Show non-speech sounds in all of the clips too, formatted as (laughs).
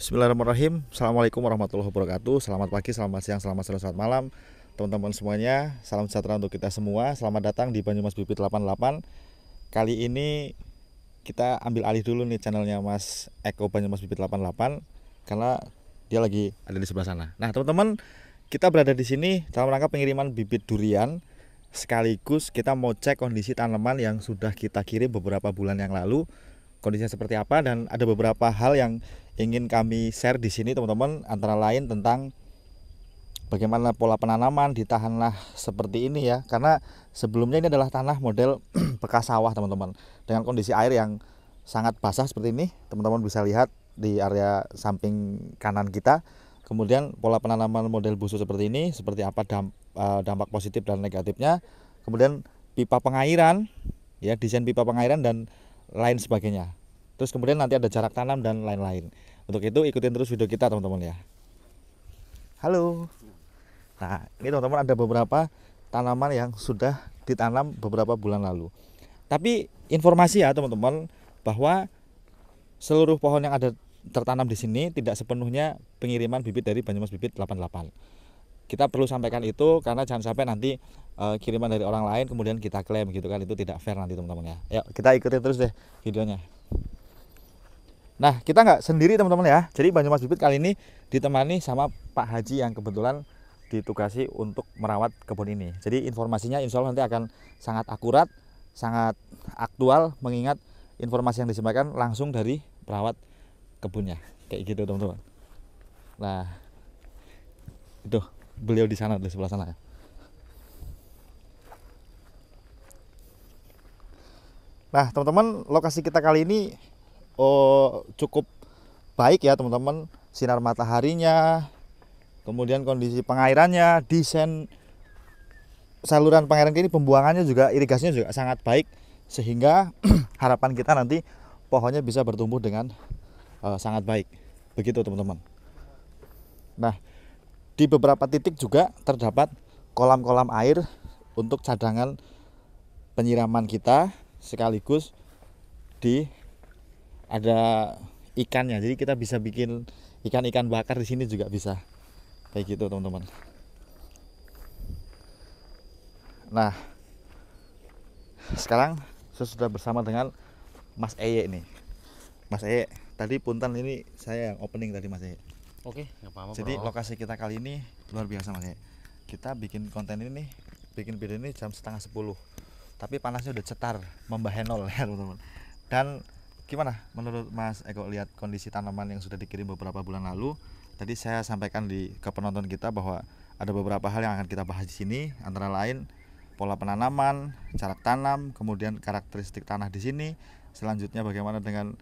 Bismillahirrahmanirrahim Assalamualaikum warahmatullahi wabarakatuh Selamat pagi, selamat siang, selamat sore, selamat malam Teman-teman semuanya, salam sejahtera untuk kita semua Selamat datang di Banyumas Bibit 88 Kali ini kita ambil alih dulu nih channelnya Mas Eko Banyumas Bibit 88 Karena dia lagi ada di sebelah sana Nah teman-teman, kita berada di sini dalam rangka pengiriman bibit durian Sekaligus kita mau cek kondisi tanaman yang sudah kita kirim beberapa bulan yang lalu Kondisinya seperti apa dan ada beberapa hal yang ingin kami share di sini teman-teman antara lain tentang bagaimana pola penanaman di tanah seperti ini ya karena sebelumnya ini adalah tanah model (clears throat) bekas sawah teman-teman dengan kondisi air yang sangat basah seperti ini teman-teman bisa lihat di area samping kanan kita kemudian pola penanaman model busur seperti ini seperti apa eh, dampak positif dan negatifnya kemudian pipa pengairan ya desain pipa pengairan dan lain sebagainya Terus kemudian nanti ada jarak tanam dan lain-lain. Untuk itu ikutin terus video kita teman-teman ya. Halo. Nah, ini teman-teman ada beberapa tanaman yang sudah ditanam beberapa bulan lalu. Tapi informasi ya teman-teman bahwa seluruh pohon yang ada tertanam di sini tidak sepenuhnya pengiriman bibit dari Banyumas Bibit 88. Kita perlu sampaikan itu karena jangan sampai nanti e, kiriman dari orang lain kemudian kita klaim gitu kan itu tidak fair nanti teman-teman ya. Yuk kita ikutin terus deh videonya. Nah, kita nggak sendiri teman-teman ya. Jadi Banyumas Bibit kali ini ditemani sama Pak Haji yang kebetulan ditugasi untuk merawat kebun ini. Jadi informasinya insya Allah nanti akan sangat akurat, sangat aktual mengingat informasi yang disampaikan langsung dari perawat kebunnya. Kayak gitu teman-teman. Nah, itu beliau di sana di sebelah sana ya. Nah, teman-teman, lokasi kita kali ini oh, cukup baik ya teman-teman sinar mataharinya kemudian kondisi pengairannya desain saluran pengairan ini pembuangannya juga irigasinya juga sangat baik sehingga (clears throat) harapan kita nanti pohonnya bisa bertumbuh dengan uh, sangat baik begitu teman-teman nah di beberapa titik juga terdapat kolam-kolam air untuk cadangan penyiraman kita sekaligus di ada ikannya jadi kita bisa bikin ikan-ikan bakar di sini juga bisa kayak gitu teman-teman nah sekarang saya sudah bersama dengan Mas Eye ini. Mas Eye tadi Puntan ini saya yang opening tadi Mas Eye oke apa-apa jadi bro. lokasi kita kali ini luar biasa Mas Eye kita bikin konten ini bikin video ini jam setengah sepuluh tapi panasnya udah cetar membahenol (laughs) ya teman-teman dan gimana menurut Mas Eko lihat kondisi tanaman yang sudah dikirim beberapa bulan lalu? Tadi saya sampaikan di ke penonton kita bahwa ada beberapa hal yang akan kita bahas di sini, antara lain pola penanaman, cara tanam, kemudian karakteristik tanah di sini, selanjutnya bagaimana dengan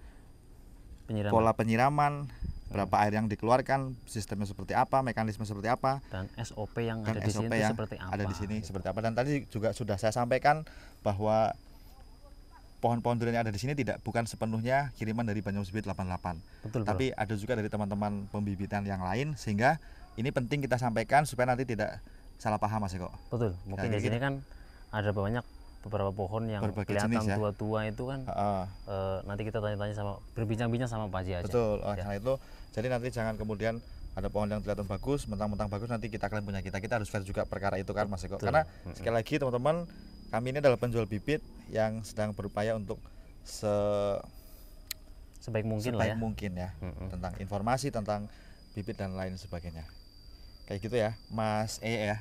penyiraman. pola penyiraman, berapa air yang dikeluarkan, sistemnya seperti apa, mekanisme seperti apa, dan SOP yang dan ada SOP di sini yang seperti apa. Ada di sini gitu. seperti apa dan tadi juga sudah saya sampaikan bahwa pohon-pohon durian yang ada di sini tidak bukan sepenuhnya kiriman dari Banyumas Bibit 88. Betul, Tapi bro. ada juga dari teman-teman pembibitan yang lain sehingga ini penting kita sampaikan supaya nanti tidak salah paham Mas Eko. Betul. Mungkin di gitu. sini kan ada banyak beberapa pohon yang Berbagai kelihatan jenis, ya. tua-tua itu kan uh, uh, nanti kita tanya-tanya sama berbincang-bincang sama Pak Haji aja. Betul. Oh, ya. Karena itu jadi nanti jangan kemudian ada pohon yang kelihatan bagus, mentang-mentang bagus nanti kita klaim punya kita. Kita harus fair juga perkara itu kan Mas Eko. Karena sekali lagi teman-teman kami ini adalah penjual bibit yang sedang berupaya untuk se sebaik mungkin sebaik lah ya. mungkin ya mm -hmm. tentang informasi tentang bibit dan lain sebagainya kayak gitu ya Mas E ya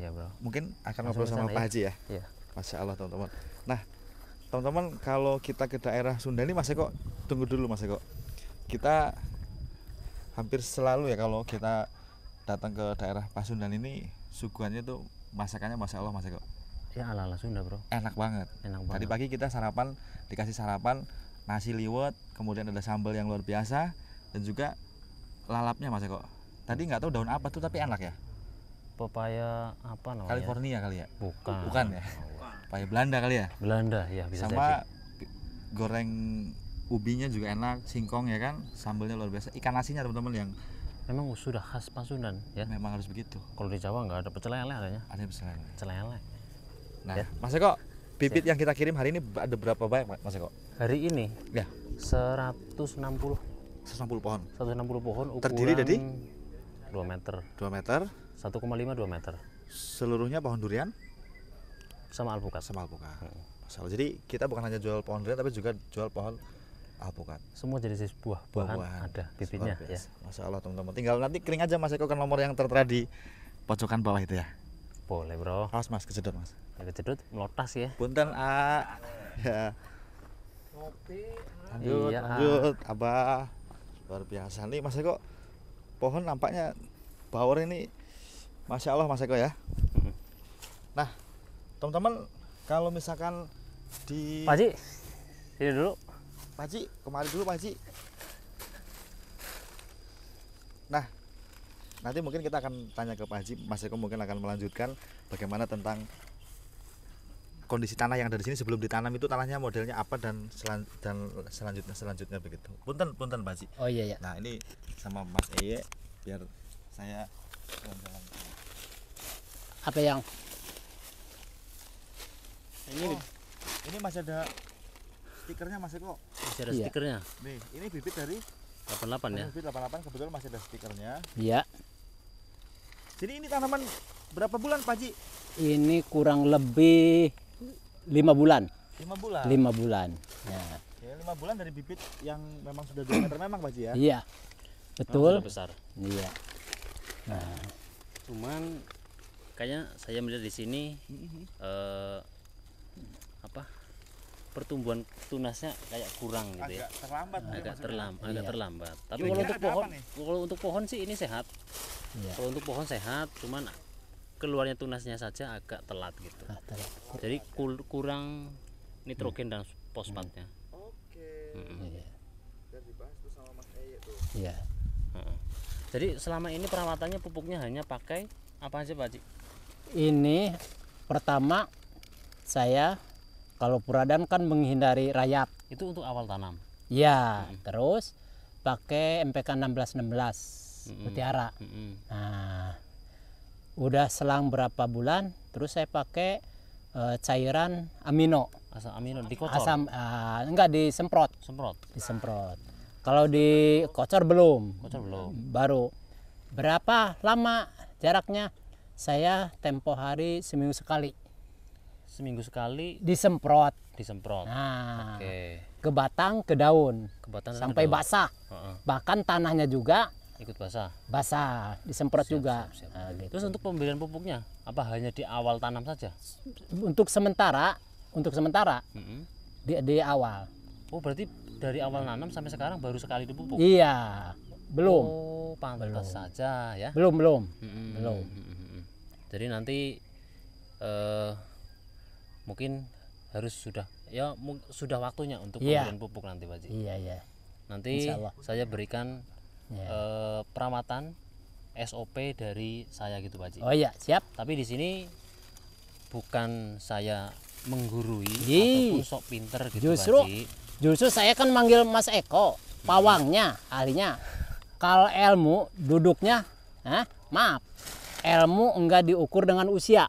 Iya bro. Mungkin akan ngobrol sama Pak Haji ya? ya. Iya. Masya Allah teman-teman. Nah teman-teman kalau kita ke daerah Sunda ini Mas Eko tunggu dulu Mas Eko. Kita hampir selalu ya kalau kita datang ke daerah Pasundan ini suguhannya tuh masakannya Masya Allah Mas Eko ya ala ala Sunda bro enak banget enak banget tadi pagi kita sarapan dikasih sarapan nasi liwet kemudian ada sambal yang luar biasa dan juga lalapnya mas Eko tadi nggak tahu daun apa tuh tapi enak ya pepaya apa namanya California kali ya bukan bukan ya pepaya Belanda kali ya Belanda ya bisa sama jadi. goreng ubinya juga enak singkong ya kan sambalnya luar biasa ikan nasinya teman-teman yang memang sudah khas Pasundan ya memang harus begitu kalau di Jawa nggak ada pecel lele adanya ada pecel lele Nah, ya. Mas Eko, bibit Siap. yang kita kirim hari ini ada berapa banyak, Mas Eko? Hari ini? Ya. 160. 160 pohon. 160 pohon ukuran Terdiri dari 2 meter. 2 meter. 1,5 2 meter. Seluruhnya pohon durian sama alpukat. Sama alpukat. Hmm. Masalah. Jadi kita bukan hanya jual pohon durian tapi juga jual pohon alpukat. Semua jenis buah buahan, buahan. ada bibitnya ya. Masya Allah teman-teman. Tinggal nanti kering aja Mas Eko kan nomor yang tertera di pojokan bawah itu ya. Boleh bro. Awas mas, kejedot mas. Ya, kejedot, melotas ya. Punten a. Ya. Lanjut, iya, lanjut. A. Abah. Luar biasa nih mas Eko. Pohon nampaknya bawor ini. Masya Allah mas Eko ya. Hmm. Nah, teman-teman kalau misalkan di. Pak sini dulu. Pak kemari dulu Pak Nah, nanti mungkin kita akan tanya ke Pak Haji Mas Eko mungkin akan melanjutkan bagaimana tentang kondisi tanah yang dari sini sebelum ditanam itu tanahnya modelnya apa dan selan dan selanjutnya selanjutnya begitu punten punten Pak Haji oh iya iya nah ini sama Mas Eye biar saya jalan apa yang ini oh, ini masih ada stikernya Mas Eko masih ada iya. stikernya nih ini bibit dari 88 ya bibit 88 kebetulan masih ada stikernya iya jadi ini tanaman berapa bulan Pak Ji? Ini kurang lebih lima bulan. Lima bulan. Lima bulan. Ya. Oke, lima bulan dari bibit yang memang sudah dua meter memang Pak Ji ya? Iya. Betul. Memang besar. Iya. Nah. Cuman kayaknya saya melihat di sini mm-hmm. eh, apa pertumbuhan tunasnya kayak kurang gitu ya. Terlambat agak gitu terlambat. Agak iya. terlambat. Tapi kalau untuk pohon, kalau untuk pohon sih ini sehat. Iya. Kalau untuk pohon sehat, cuman keluarnya tunasnya saja agak telat gitu. Ah, Jadi kurang nitrogen dan fosfatnya. Oke. Hmm. Iya. iya. Jadi selama ini perawatannya pupuknya hanya pakai apa aja Pak Ini pertama saya kalau puradan kan menghindari rayap. Itu untuk awal tanam. Ya, hmm. terus pakai MPK 1616 hmm. mutiara. Hmm. Nah, udah selang berapa bulan terus saya pakai e, cairan amino. Asam amino dikocor. Asam e, enggak disemprot. Semprot. Disemprot. Kalau dikocor belum? Kocor belum. Baru. Berapa lama jaraknya? Saya tempo hari seminggu sekali seminggu sekali disemprot disemprot nah, okay. ke batang ke daun ke batang sampai ke daun. basah uh -uh. bahkan tanahnya juga ikut basah basah disemprot siap, juga siap, siap. Nah, gitu. terus untuk pembelian pupuknya apa hanya di awal tanam saja untuk sementara untuk sementara mm -hmm. di di awal oh berarti dari awal nanam sampai sekarang baru sekali dipupuk iya belum oh pantas belum. saja ya belum belum mm -hmm. belum mm -hmm. jadi nanti uh, mungkin harus sudah ya sudah waktunya untuk yeah. pemberian pupuk nanti Pak Ji. Iya, iya. Nanti saya berikan yeah. eh, perawatan SOP dari saya gitu Pak Ji. Oh iya, siap. Tapi di sini bukan saya menggurui Yii. ataupun sok pinter gitu justru, Pak Ji. Justru saya kan manggil Mas Eko, pawangnya, ahlinya. Kalau ilmu duduknya, ah, maaf, ilmu enggak diukur dengan usia.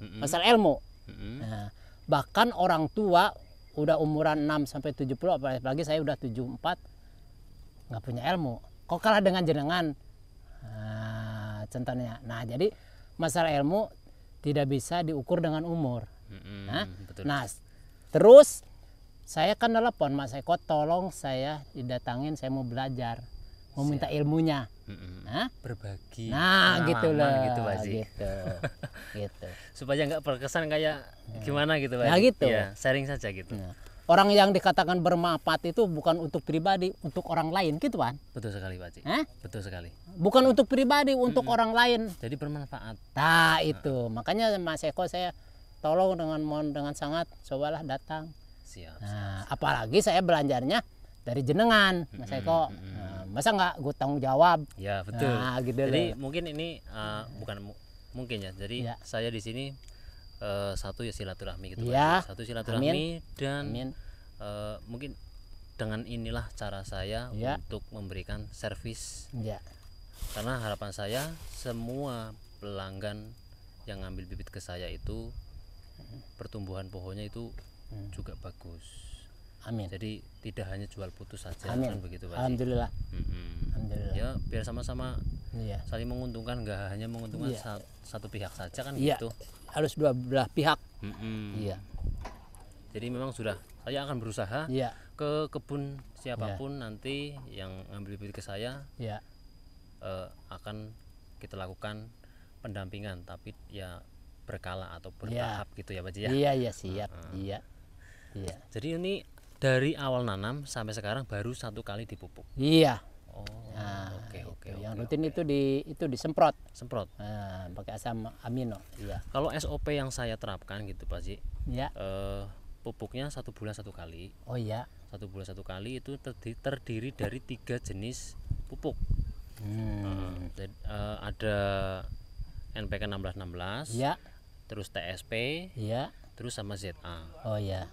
Mm -mm. Masalah ilmu, Hmm. Nah, bahkan orang tua udah umuran 6 sampai 70 apalagi saya udah 74 nggak punya ilmu. Kok kalah dengan jenengan? Nah, contohnya. Nah, jadi masalah ilmu tidak bisa diukur dengan umur. Hmm, nah, nah, terus saya kan telepon Mas Eko, tolong saya didatangin, saya mau belajar, mau minta ilmunya mm hmm berbagi nah gitu loh gitu pasti. gitu (laughs) gitu supaya nggak berkesan kayak nah. gimana gitu Pak nah gitu ya, sharing saja gitu nah. orang yang dikatakan bermanfaat itu bukan untuk pribadi untuk orang lain gitu kan betul sekali Pak Hah? betul sekali bukan untuk pribadi untuk mm hmm orang lain jadi bermanfaat nah itu nah. makanya Mas Eko saya tolong dengan mohon dengan sangat cobalah datang siap, nah siap, siap. apalagi saya belanjarnya dari jenengan Mas Eko. hmm. Nah, masa nggak gue tanggung jawab? Ya nah, betul. Nah, gitu Jadi loh. mungkin ini uh, bukan mu mungkin ya. Jadi ya. saya di sini uh, satu ya silaturahmi gitu. Ya. Kan? Satu silaturahmi Amin. dan Amin. Uh, mungkin dengan inilah cara saya ya. untuk memberikan servis. Ya. Karena harapan saya semua pelanggan yang ngambil bibit ke saya itu pertumbuhan pohonnya itu hmm. juga bagus. Amin. Jadi tidak hanya jual putus saja Amin. kan begitu Pak. Alhamdulillah. Hmm. Alhamdulillah. Ya, biar sama-sama iya. saling menguntungkan enggak hanya menguntungkan iya. satu, satu pihak saja kan iya. gitu. Harus dua belah pihak. Hmm. Iya. Jadi memang sudah saya akan berusaha iya. ke kebun siapapun iya. nanti yang ngambil bibit ke saya. Iya. Eh, akan kita lakukan pendampingan tapi ya berkala atau bertahap iya. gitu ya Pak ya. Iya, iya siap. Uh Iya. Iya. Jadi ini dari awal nanam sampai sekarang baru satu kali dipupuk. Iya. Oh. Nah, oke oke. okay, gitu. Oke, yang rutin okay. itu di itu disemprot. Semprot. Nah, pakai asam amino. Iya. Kalau SOP yang saya terapkan gitu Pak Ji. Iya. Eh, pupuknya satu bulan satu kali. Oh iya. Satu bulan satu kali itu terdiri, terdiri dari tiga jenis pupuk. Hmm. Eh, eh, ada NPK 1616. Iya. Terus TSP. Iya. Terus sama ZA. Oh iya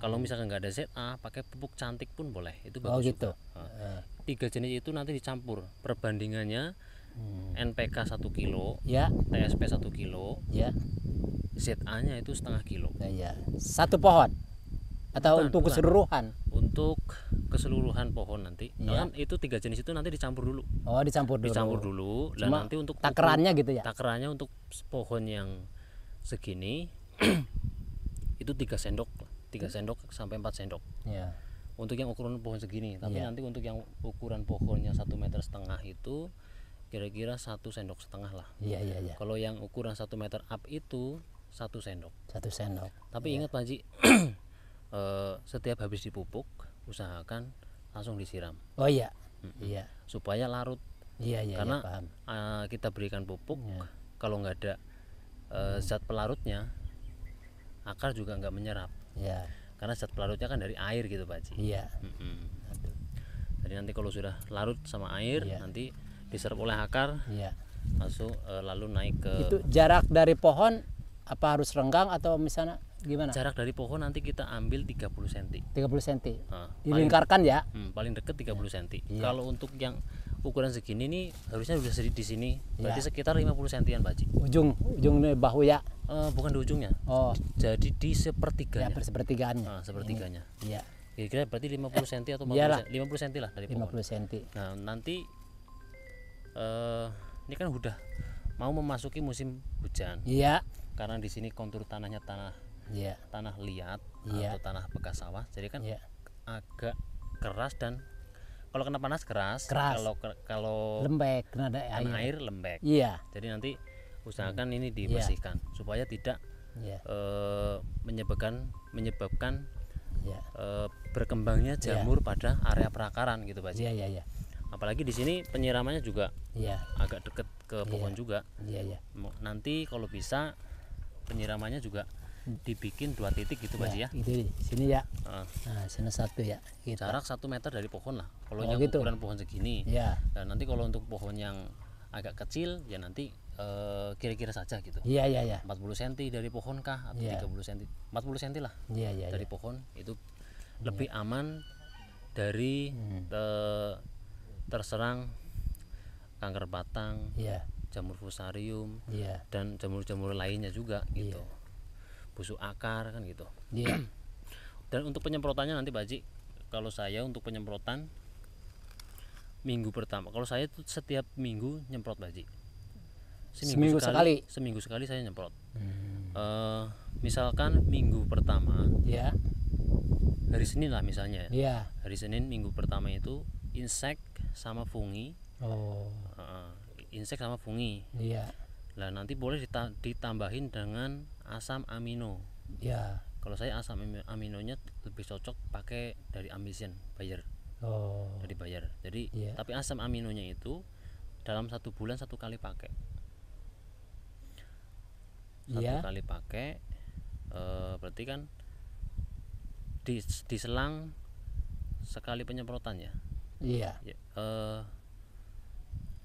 kalau misalkan nggak ada ZA pakai pupuk cantik pun boleh itu oh, bagus oh, gitu. juga nah, tiga jenis itu nanti dicampur perbandingannya hmm. NPK 1 kilo ya TSP 1 kilo ya ZA nya itu setengah kilo ya, ya satu pohon atau bukan, untuk bukan. keseluruhan untuk keseluruhan pohon nanti ya. kan itu tiga jenis itu nanti dicampur dulu oh dicampur dulu dicampur dulu dan nanti untuk takarannya gitu ya takarannya untuk pohon yang segini (clears throat) itu tiga sendok 3 sendok sampai 4 sendok. Iya. Untuk yang ukuran pohon segini, tapi ya. nanti untuk yang ukuran pohonnya satu meter setengah itu kira-kira satu sendok setengah lah. Iya iya, iya. Kalau yang ukuran satu meter up itu satu sendok. Satu sendok. Tapi ya. ingat Pak Haji, (clears throat) eh, setiap habis dipupuk usahakan langsung disiram. Oh iya. Mm -hmm. Supaya larut. Iya iya. Karena ya, paham. Uh, kita berikan pupuk, ya. kalau nggak ada uh, zat pelarutnya, akar juga nggak menyerap ya. karena zat pelarutnya kan dari air gitu pak Ji iya jadi nanti kalau sudah larut sama air ya. nanti diserap oleh akar ya. masuk e, eh, lalu naik ke itu jarak dari pohon apa harus renggang atau misalnya gimana? Jarak dari pohon nanti kita ambil 30 cm. 30 cm. Nah, Dilingkarkan paling, ya. Hmm, paling deket 30 cm. Ya. Kalau untuk yang ukuran segini nih harusnya udah di sini. Iya. Berarti ya. sekitar 50 sentian, Pak Ujung, Ujung ujungnya bahu ya. Uh, bukan di ujungnya. Oh. Jadi di sepertiganya. Ya, ah, sepertiganya. Uh, sepertiganya. Iya. Kira-kira berarti 50 cm atau 50 puluh cm, 50 cm lah dari lima puluh senti Nah, nanti uh, ini kan udah mau memasuki musim hujan. Iya. Karena di sini kontur tanahnya tanah yeah. tanah liat yeah. atau tanah bekas sawah jadi kan yeah. agak keras dan kalau kena panas keras, keras. kalau kalau lembek kena ada air. air lembek. Iya. Jadi nanti hmm. usahakan ini iya. dibersihkan yeah. supaya tidak yeah. Iya. uh, menyebabkan menyebabkan yeah. Iya. uh, berkembangnya jamur yeah. pada area perakaran gitu Pak. Iya iya iya. Apalagi di sini penyiramannya juga yeah. agak dekat ke pohon yeah. juga. Iya iya. Nanti kalau bisa penyiramannya juga dibikin dua titik gitu Pak ya, ya? di sini ya. Nah, nah sini satu ya. Gitu. Jarak satu meter dari pohon lah. Kalau oh, yang gitu. ukuran pohon segini. Ya. Dan nah, nanti kalau untuk pohon yang agak kecil ya nanti eh, kira-kira uh, saja gitu. Iya iya iya. 40 cm dari pohon kah atau ya. 30 cm? 40 cm lah. Iya iya. Dari ya. pohon itu ya. lebih aman dari hmm. te eh, terserang kanker batang, ya. jamur fusarium, ya. dan jamur-jamur lainnya juga gitu. Ya busuk akar kan gitu yeah. Iya. (clears throat) dan untuk penyemprotannya nanti Pak Haji kalau saya untuk penyemprotan minggu pertama kalau saya tuh setiap minggu nyemprot Pak Haji seminggu, seminggu sekali, sekali seminggu sekali saya nyemprot hmm. E, misalkan minggu pertama ya yeah. hari Senin lah misalnya ya yeah. hari Senin minggu pertama itu insek sama fungi oh. E, insek sama fungi iya yeah. Nah nanti boleh ditambahin dengan asam amino ya kalau saya asam aminonya lebih cocok pakai dari Ambisien bayar oh. dari Bayer jadi ya. tapi asam aminonya itu dalam satu bulan satu kali pakai satu ya. kali pakai e, berarti kan di diselang sekali penyemprotan ya iya e,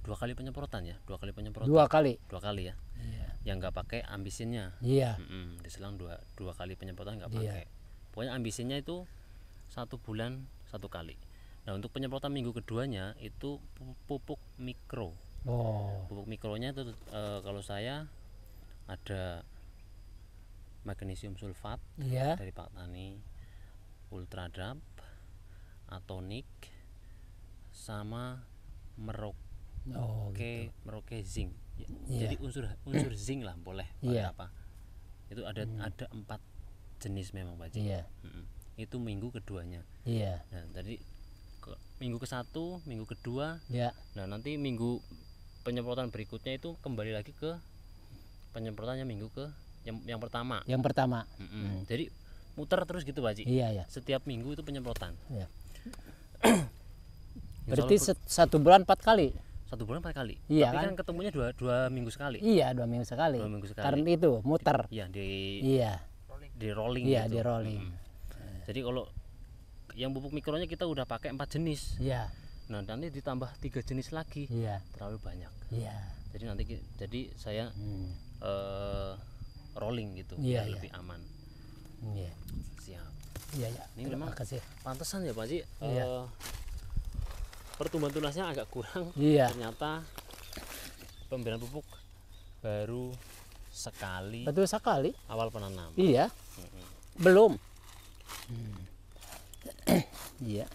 dua kali penyemprotan ya dua kali penyemprotan dua kali dua kali ya yang nggak pakai ambisinya iya mm -mm, diselang dua dua kali penyemprotan nggak iya. pakai yeah. pokoknya ambisinya itu satu bulan satu kali nah untuk penyemprotan minggu keduanya itu pupuk mikro oh. pupuk mikronya itu e, kalau saya ada magnesium sulfat iya. dari Pak Tani ultradrap atonik sama merok oh, Oke, gitu. meroke zinc yeah. jadi unsur unsur (clears throat) zinc lah boleh yeah. Iya. apa itu ada hmm. ada empat jenis memang pak yeah. hmm. itu minggu keduanya yeah. nah tadi ke, minggu ke satu minggu kedua yeah. nah nanti minggu penyemprotan berikutnya itu kembali lagi ke penyemprotannya minggu ke yang, yang pertama yang pertama hmm. Hmm. jadi muter terus gitu pak iya, yeah, yeah. setiap minggu itu penyemprotan yeah. Iya. berarti satu bulan empat kali satu bulan empat kali iya tapi kan? kan ketemunya dua dua minggu sekali iya dua minggu sekali dua minggu sekali karena itu muter iya di iya di rolling iya gitu. di rolling hmm. jadi kalau yang pupuk mikronya kita udah pakai empat jenis iya nah nanti ditambah tiga jenis lagi iya terlalu banyak iya jadi nanti jadi saya hmm. uh, rolling gitu iya, iya. lebih aman iya siap iya iya ini memang kasih pantesan ya pak Ji iya. uh, pertumbuhan tunasnya agak kurang iya. ternyata pemberian pupuk baru sekali Baru sekali awal penanam iya -hmm. belum hmm. iya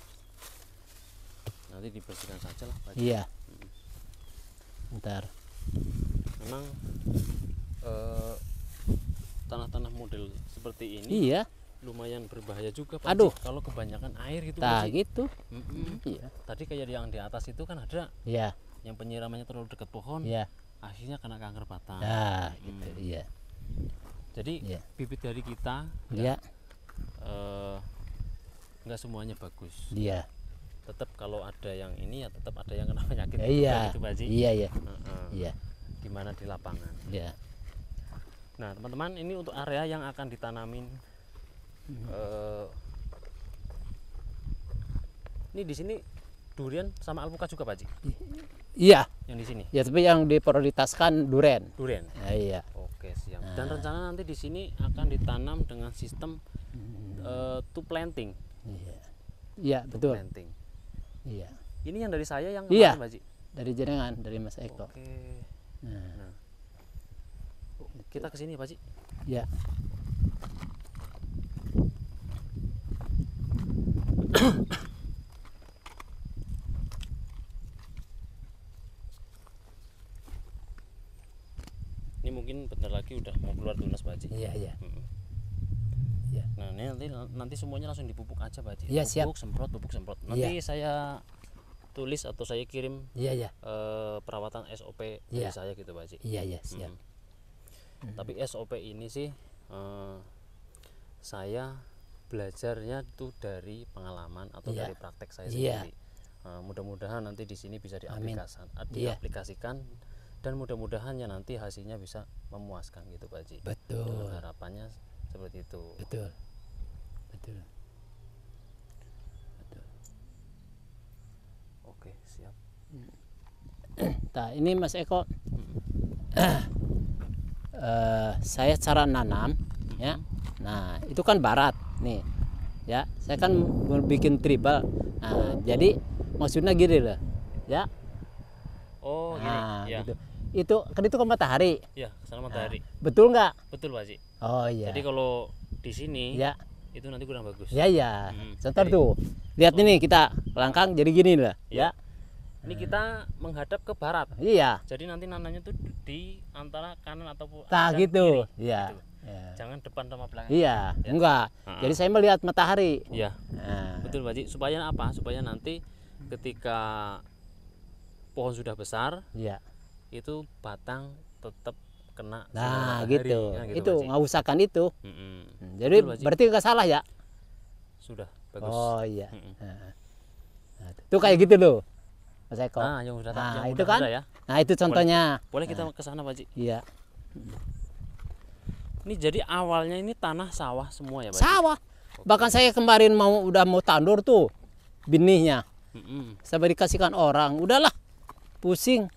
nanti dibersihkan saja lah baju. iya hmm. ntar memang eh, tanah-tanah model seperti ini iya lumayan berbahaya juga Pak Aduh. kalau kebanyakan air gitu nah gitu Iya. tadi kayak yang di atas itu kan ada ya yang penyiramannya terlalu dekat pohon ya akhirnya kena kanker batang nah hmm. gitu iya jadi ya. bibit dari kita ya iya. eh, nggak uh, semuanya bagus iya tetap kalau ada yang ini ya tetap ada yang kena penyakit iya gitu, Pak iya iya iya gimana di lapangan iya nah teman-teman ini untuk area yang akan ditanamin Eh, ini di sini durian sama alpukat juga Pak Ji? Iya. Yang di sini. Ya, tapi yang diprioritaskan durian. Durian. Ya, iya. Oke, siap. Nah. Dan rencana nanti di sini akan ditanam dengan sistem uh, eh, to planting. Iya. Iya, betul. Planting. Iya. Ini yang dari saya yang iya. Pak Ji? Dari jenengan, dari Mas Eko. Oke. Nah. nah. Gitu. Kita ke sini Pak Ji. Iya. udah mau keluar tunas Pak Haji. Iya, iya. Hmm. Ya. Nah, nanti nanti semuanya langsung dipupuk aja Pak Haji. pupuk, iya, siap. semprot, pupuk semprot. Nanti ya. saya tulis atau saya kirim ya ya Eh, perawatan SOP ya. dari iya. saya gitu Pak Haji. Iya, iya, siap. Hmm. Hmm. Tapi SOP ini sih eh, saya belajarnya tuh dari pengalaman atau ya. dari praktek saya iya. sendiri. Ya. Uh, mudah-mudahan nanti di sini bisa diaplikasikan, diaplikasikan dan mudah-mudahan ya nanti hasilnya bisa memuaskan gitu Pak Ji. Betul. Dengan harapannya seperti itu. Betul. Betul. Betul. Oke, siap. Nah, ini Mas Eko. uh, saya cara nanam mm-hmm. ya. Nah, itu kan barat nih. Ya, saya kan mau bikin tribal. Nah, jadi maksudnya gini loh. Ya, Oh, gini. Nah, ya. Iya. gitu. Itu kan itu ke matahari. Iya, ke sana nah, matahari. Nah, betul nggak? Betul, Pak Oh iya. Jadi kalau di sini ya. itu nanti kurang bagus. Iya, iya. Hmm. Sebentar tuh. Lihat oh. ini kita langkang jadi gini lah, ya. ya. Ini kita menghadap ke barat. Iya. Jadi nanti nananya tuh di antara kanan atau Nah, gitu. Kiri. Iya. Ya. Jangan depan sama belakang. Iya, ya. enggak. Ha -ha. Jadi saya melihat matahari. Iya. Nah. Betul, Pak Ji. Supaya apa? Supaya nanti ketika pohon sudah besar ya itu batang tetap kena nah gitu. Hari, nah, gitu itu itu mm -hmm. jadi Betul, berarti nggak salah ya sudah bagus oh iya mm -hmm. nah, itu kayak gitu loh Mas Eko nah yang sudah nah, yang itu kan ya. nah itu contohnya boleh, boleh kita nah. ke sana Pak iya ini jadi awalnya ini tanah sawah semua ya Pak sawah Oke. bahkan saya kemarin mau udah mau tandur tuh benihnya mm -hmm. saya dikasihkan orang udahlah pusing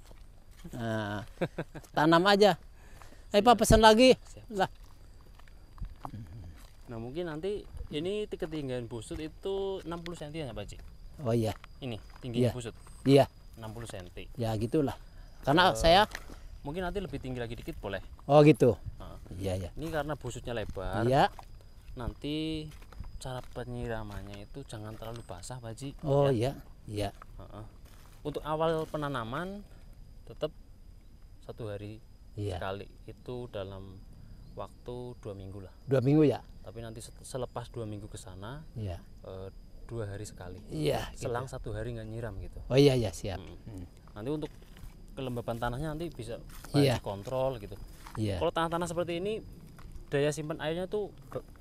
nah, tanam aja eh pak pesan lagi lah nah mungkin nanti ini ketinggian busut itu 60 cm ya pak Cik? oh iya ini tinggi iya. busut iya 60 cm ya gitulah karena uh, saya mungkin nanti lebih tinggi lagi dikit boleh oh gitu nah, iya iya ini karena busutnya lebar iya nanti cara penyiramannya itu jangan terlalu basah Pak Ji. Oh ya? iya, iya. Uh -uh untuk awal penanaman tetap satu hari iya. sekali itu dalam waktu dua minggu lah dua minggu ya tapi nanti selepas dua minggu ke sana iya. e, dua hari sekali iya gitu. selang gitu. satu hari nggak nyiram gitu oh iya iya siap hmm. Hmm. nanti untuk kelembapan tanahnya nanti bisa iya. kontrol gitu iya. kalau tanah-tanah seperti ini daya simpan airnya tuh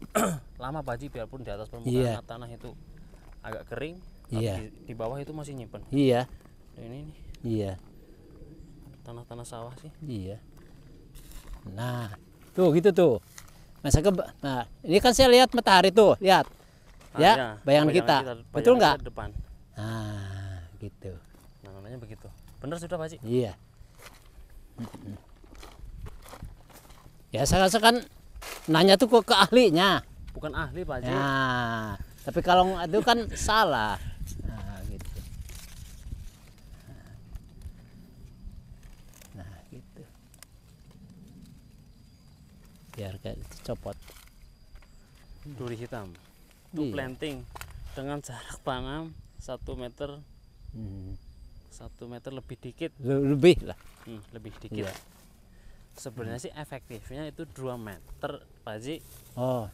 (clears throat) lama Pak biarpun di atas permukaan iya. tanah itu agak kering iya. di, di bawah itu masih nyimpen iya ini nih iya tanah-tanah sawah sih iya nah tuh gitu tuh masa nah, ke nah ini kan saya lihat matahari tuh lihat ah, ya, iya. bayangan, kita. kita betul nggak depan ah gitu nah, namanya begitu bener sudah pak iya ya saya rasa kan nanya tuh ke, ke ahlinya bukan ahli pak Cik. nah tapi kalau itu kan salah biar kayak dicopot duri hitam itu iya. planting dengan jarak tanam satu meter hmm. meter lebih dikit lebih lah hmm, lebih dikit lah iya. sebenarnya hmm. sih efektifnya itu dua meter Pak Haji oh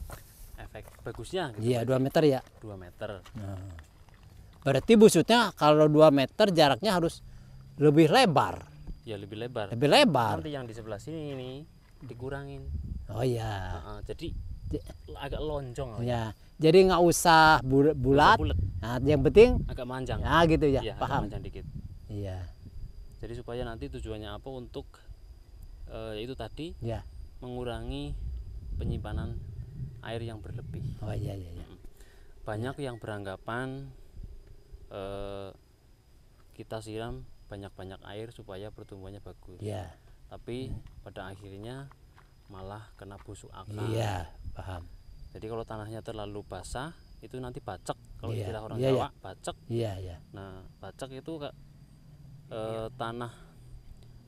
efek bagusnya gitu iya dua meter ya dua meter hmm. berarti busutnya kalau dua meter jaraknya harus lebih lebar ya lebih lebar lebih lebar nanti yang di sebelah sini ini dikurangin oh iya uh, jadi agak lonjong ya jadi nggak usah bulat, bulat. Nah, yang penting agak manjang ah gitu ya, ya paham manjang dikit iya jadi supaya nanti tujuannya apa untuk uh, itu tadi ya mengurangi penyimpanan air yang berlebih oh iya iya, iya. banyak yang beranggapan uh, kita siram banyak-banyak air supaya pertumbuhannya bagus Iya. tapi pada akhirnya malah kena busuk akar. Iya, paham. Jadi kalau tanahnya terlalu basah itu nanti bacek kalau yeah. istilah orang yeah, Jawa, yeah. bacek. Iya, iya. Nah, bacek itu e, yeah. tanah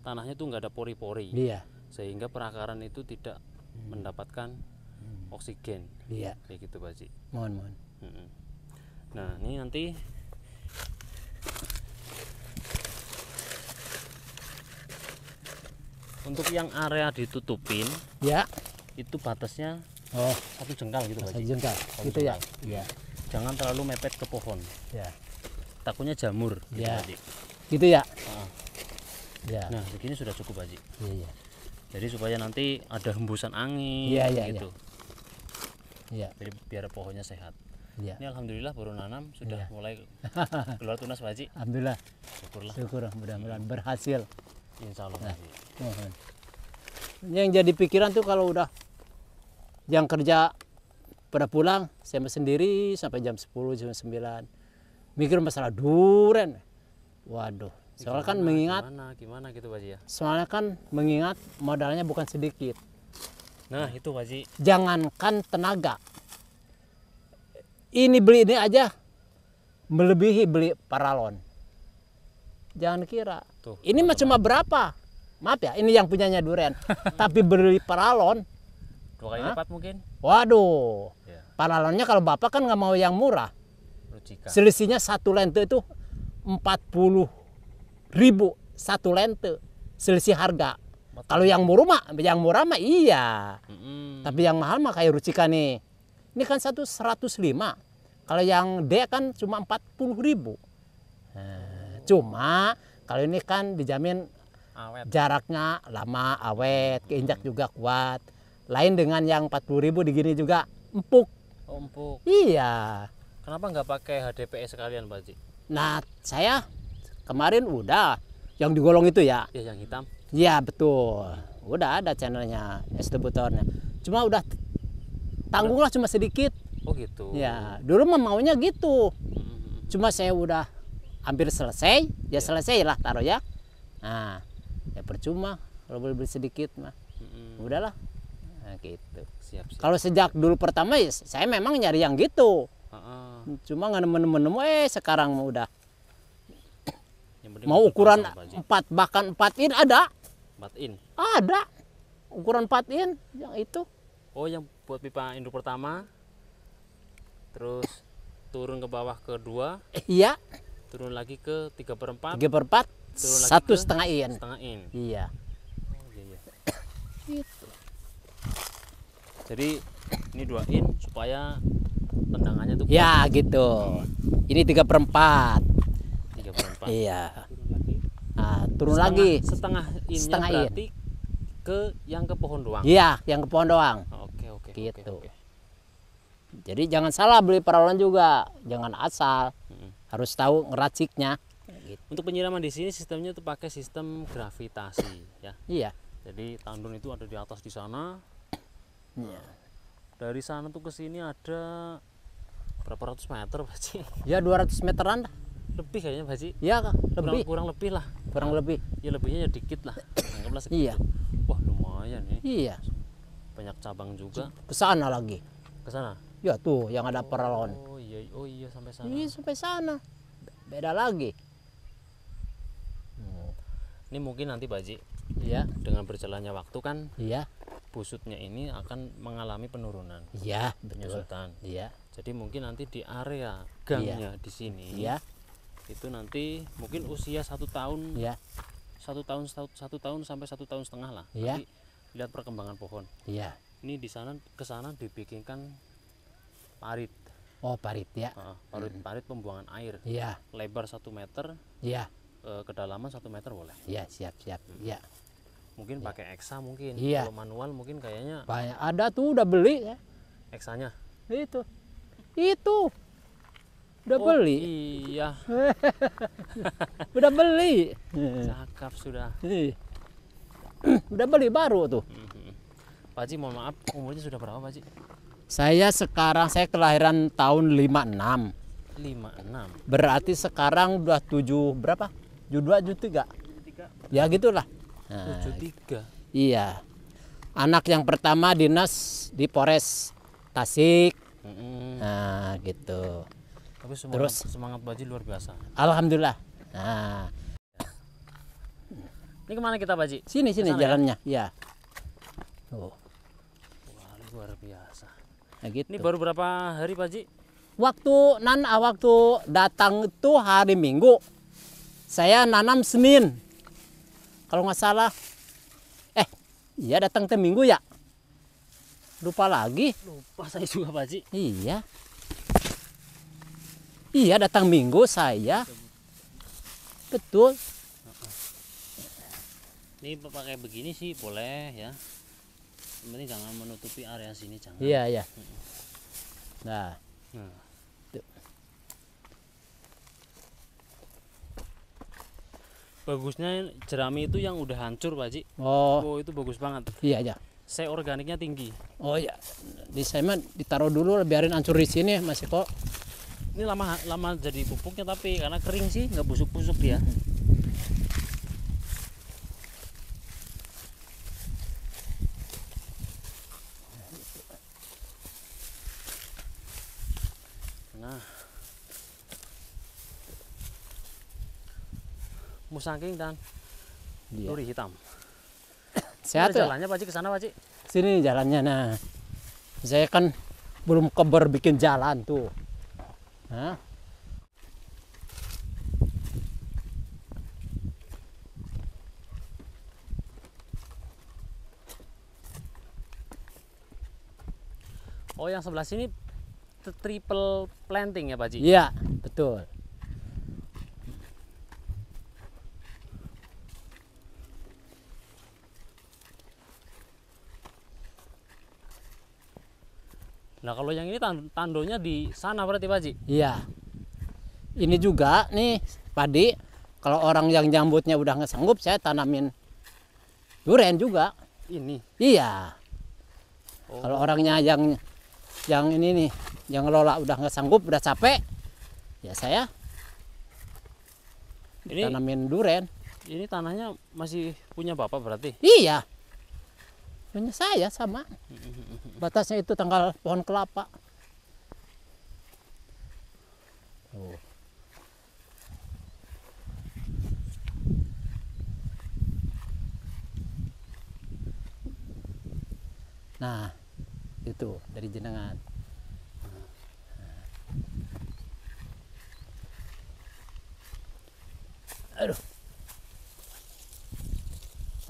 tanahnya itu enggak ada pori-pori. Iya. Sehingga perakaran itu tidak hmm. mendapatkan hmm. oksigen. Iya. Kayak gitu, Pak Ji. Mohon, mohon. Nah, ini nanti Untuk yang area ditutupin, ya. Itu batasnya oh, satu jengkal gitu, Pak. Satu jengkal. Satu gitu ya? jengkal. ya. Jangan terlalu mepet ke pohon. Ya. Takutnya jamur gitu, ya. Pak Gitu ya. Nah. Ya. Nah, begini sudah cukup, Pak Iya, iya. Jadi supaya nanti ada hembusan angin ya, ya, gitu. Ya. Jadi biar pohonnya sehat. Ya. Ini alhamdulillah baru nanam sudah ya. mulai (laughs) keluar tunas Pak Haji. Alhamdulillah. Syukurlah. Syukur mudah-mudahan berhasil. Insya Allah. Nah. Yang jadi pikiran tuh kalau udah yang kerja pada pulang, saya sendiri sampai jam 10, jam 9. Mikir masalah duren. Waduh, soalnya kan gimana, kan mengingat gimana, gimana gitu Pak ya? Soalnya kan mengingat modalnya bukan sedikit. Nah, itu Pak Jangankan tenaga. Ini beli ini aja melebihi beli paralon. Jangan kira. Tuh, ini mah cuma berapa? maaf ya ini yang punyanya duren (laughs) tapi beli paralon dua kali lipat mungkin waduh ya. paralonnya kalau bapak kan nggak mau yang murah Rucika. selisihnya satu lente itu empat puluh ribu satu lente selisih harga kalau yang murah mah yang murah mah iya mm-hmm. tapi yang mahal mah kayak rucika nih ini kan satu seratus lima kalau yang D kan cuma empat puluh ribu nah, oh. cuma kalau ini kan dijamin awet. jaraknya lama awet keinjak juga kuat lain dengan yang 40 ribu di gini juga empuk oh, empuk iya kenapa nggak pakai HDPE sekalian Pak Ji? nah saya kemarin udah yang digolong itu ya ya yang hitam iya betul udah ada channelnya distributornya cuma udah tanggunglah cuma sedikit oh gitu ya dulu mah maunya gitu hmm. cuma saya udah hampir selesai ya, ya. selesai lah taruh ya nah ya percuma kalau beli, -beli sedikit mah mm-hmm. udahlah nah, gitu siap, siap. kalau sejak dulu pertama ya saya memang nyari yang gitu uh-uh. cuma nggak nemu-nemu eh sekarang udah mau ukuran empat bahkan empat in ada empat in ada ukuran empat in yang itu oh yang buat pipa induk pertama terus turun ke bawah kedua iya turun lagi ke tiga perempat tiga perempat satu ke, setengah in. Setengah in. Iya. Oh, iya, iya. gitu. Jadi ini dua in supaya tendangannya tuh. Kuat. Ya gitu. Ini tiga perempat. Tiga perempat. Iya. Turun lagi. Nah, turun setengah, lagi. Setengah in. Setengah in. ke yang ke pohon doang. Iya, yang ke pohon doang. Oh, oke oke. Gitu. Oke, oke. Jadi jangan salah beli peralatan juga, jangan asal. Harus tahu ngeraciknya. Gitu. Untuk penyiraman di sini sistemnya itu pakai sistem gravitasi ya. Iya. Jadi tandon itu ada di atas di sana. Iya. Nah, dari sana tuh ke sini ada berapa ratus meter, Pak Ci? Ya 200 meteran lebih kayaknya Pak Ci. Iya, lebih. Kurang, kurang lebih lah. Kurang nah, lebih. Ya lebihnya ya dikit lah. Anggaplah segitu. Iya. Wah, lumayan nih. Iya. Banyak cabang juga. Ke sana lagi. Ke sana. Ya tuh yang ada oh, paralon. Oh iya, oh iya sampai sana. Iya sampai sana. Beda lagi ini mungkin nanti Pak Ji ya dengan berjalannya waktu kan iya busutnya ini akan mengalami penurunan iya penyusutan iya jadi mungkin nanti di area gangnya ya. di sini iya itu nanti mungkin usia satu tahun ya, satu tahun satu, satu tahun sampai satu tahun setengah lah iya nanti lihat perkembangan pohon iya ini di sana ke sana dibikinkan parit oh parit ya uh, parit parit pembuangan air iya lebar satu meter iya eh, kedalaman satu meter boleh ya siap siap hmm. ya mungkin ya. pakai eksa mungkin ya. kalau manual mungkin kayaknya banyak ada tuh udah beli ya eksanya itu itu udah oh, beli iya (laughs) udah beli cakap sudah iya. (clears throat) udah beli baru tuh hmm. Pak Ji, mohon maaf, umurnya sudah berapa Pak Ji? Saya sekarang, saya kelahiran tahun 56. 56? Berarti sekarang udah tujuh berapa? juta tiga Ya gitulah. Oh, nah, tiga. Iya. Anak yang pertama dinas di Polres Tasik. Nah, gitu. Tapi semangat, Terus semangat Baji luar biasa. Alhamdulillah. Nah. Ini kemana kita Baji? Sini sini Kesana ya? jalannya, ya. ya. Oh. Wah, luar biasa. Nah, gitu. Ini baru berapa hari Baji? Waktu nan waktu datang itu hari Minggu saya nanam Senin. Kalau nggak salah. Eh, iya datang ke Minggu ya? Lupa lagi. Lupa saya juga, Pak Ji. Iya. Iya, datang Minggu saya. Betul. Ini pakai begini sih boleh ya. Ini jangan menutupi area sini jangan. Iya, iya. Nah. nah. bagusnya jerami itu yang udah hancur pak Ji oh, oh itu bagus banget iya ya saya organiknya tinggi oh ya. di saya ditaruh dulu biarin hancur di sini masih kok ini lama lama jadi pupuknya tapi karena kering sih nggak busuk busuk dia hmm. musangking dan iya. duri hitam. (coughs) Sehat ya? Jalannya Pak Cik ke sana Pak Cik. Sini jalannya nah. Saya kan belum keber bikin jalan tuh. Nah. Oh, yang sebelah sini triple planting ya, Pak Ji? Iya, betul. Nah kalau yang ini tandonya di sana berarti Pak Ji? Iya. Ini juga nih padi. Kalau orang yang jambutnya udah nggak sanggup, saya tanamin durian juga. Ini? Iya. Oh. Kalau orangnya yang yang ini nih, yang ngelola udah nggak sanggup, udah capek, ya saya ini, tanamin duren Ini tanahnya masih punya bapak berarti? Iya punya saya sama batasnya itu tanggal pohon kelapa oh. nah itu dari jenengan aduh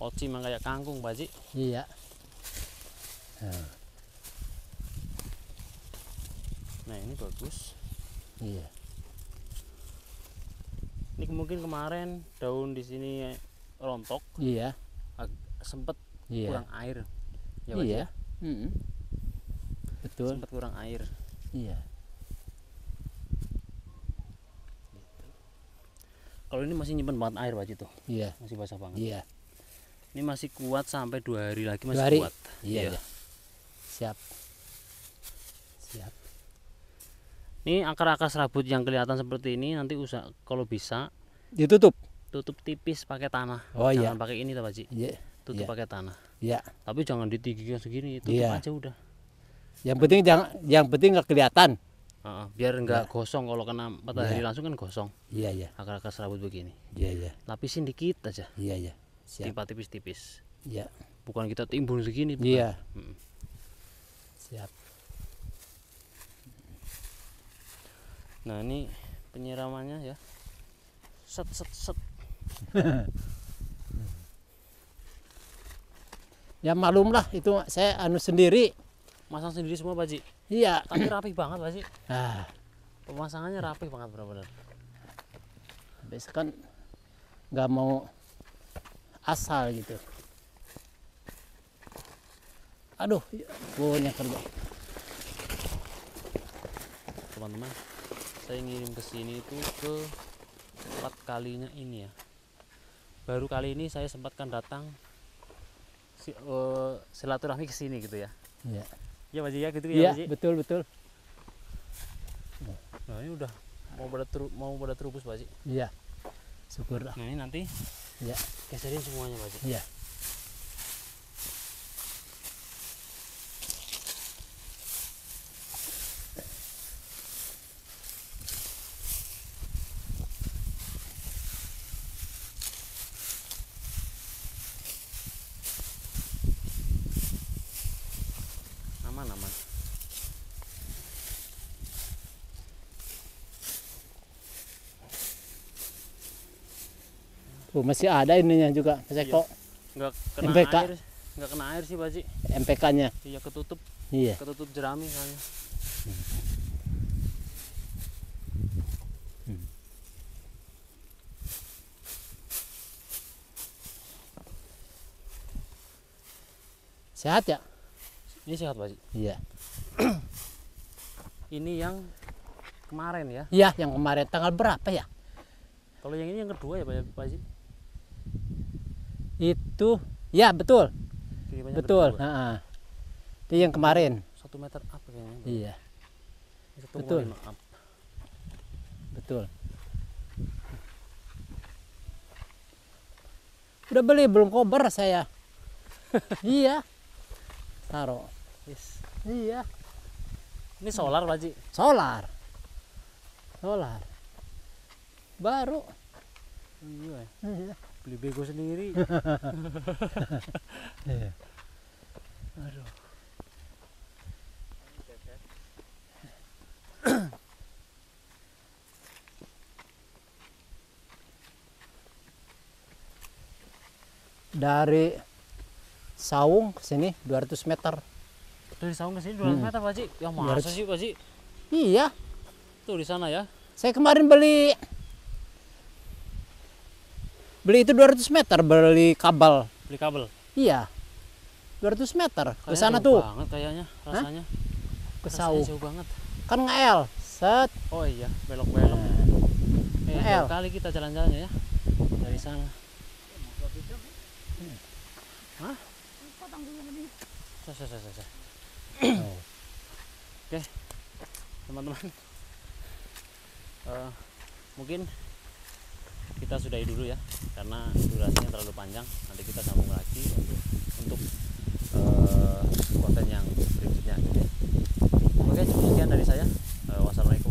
oci mah kayak kangkung Ji. iya nah, nah ini bagus iya ini mungkin kemarin daun di sini rontok iya sempet iya. kurang air ya iya ya? mm -hmm. betul sempet kurang air iya kalau ini masih nyimpen banget air wajib tuh iya masih basah banget iya ini masih kuat sampai dua hari lagi masih dua hari. kuat iya, iya. iya siap siap ini akar-akar serabut yang kelihatan seperti ini nanti usah kalau bisa ditutup tutup tipis pakai tanah oh, iya. jangan iya, iya. pakai ini tapi yeah. tutup yeah. pakai tanah ya yeah. tapi jangan ditinggikan segini tutup yeah. aja udah yang penting jangan yang penting nggak kelihatan uh, biar nggak yeah. gosong kalau kena matahari yeah. langsung kan gosong iya yeah, iya yeah. akar-akar serabut begini iya yeah, iya yeah. lapisin dikit aja iya yeah, iya yeah. tipa tipis-tipis iya yeah. bukan kita timbun segini iya yeah siap nah ini penyiramannya ya set set set (laughs) ya maklumlah itu saya anu sendiri masang sendiri semua Pak Ji iya tapi rapi banget Pak Ji (clears throat) ah. pemasangannya rapi banget benar-benar besok kan nggak mau asal gitu aduh banyak kerja teman-teman saya ngirim ke sini itu ke empat kalinya ini ya baru kali ini saya sempatkan datang si, uh, silaturahmi ke sini gitu ya iya iya Pak ya gitu ya, ya betul betul nah ini udah mau pada teru, mau pada terubus Pak iya syukur nah ini nanti ya keserin semuanya Pak iya Tuh masih ada ininya juga Peseko. Iya. kena MPK. air. Nggak kena air sih, Pak Ji. MPK-nya. Iya, ketutup. Iya. Ketutup jerami kan. Sehat ya? Ini sehat Pak Iya. (clears throat) ini yang kemarin ya? Iya, yang kemarin. Tanggal berapa ya? Kalau yang ini yang kedua ya Pak Pak itu ya betul betul nah, itu yang kemarin satu meter up kayaknya iya itu betul up. betul udah beli belum kober saya (laughs) iya taruh yes. iya ini solar wajib solar solar baru iya. iya beli bego sendiri (laughs) iya. iya. aduh dari saung ke sini 200 meter dari saung ke sini 200 hmm. meter Pak Ji ya masa 200. sih Pak Ji iya tuh di sana ya saya kemarin beli beli itu 200 meter beli kabel beli kabel iya 200 meter ke sana tuh banget kayaknya rasanya ke jauh banget kan ngel set oh iya belok belok eh, ngel kali kita jalan-jalan ya dari sana hmm. Hah? So, so, so, oh. Oke, teman-teman, uh, mungkin kita sudahi dulu ya karena durasinya terlalu panjang nanti kita sambung lagi untuk, untuk uh, eh, konten yang berikutnya oke cukup sekian dari saya uh, wassalamualaikum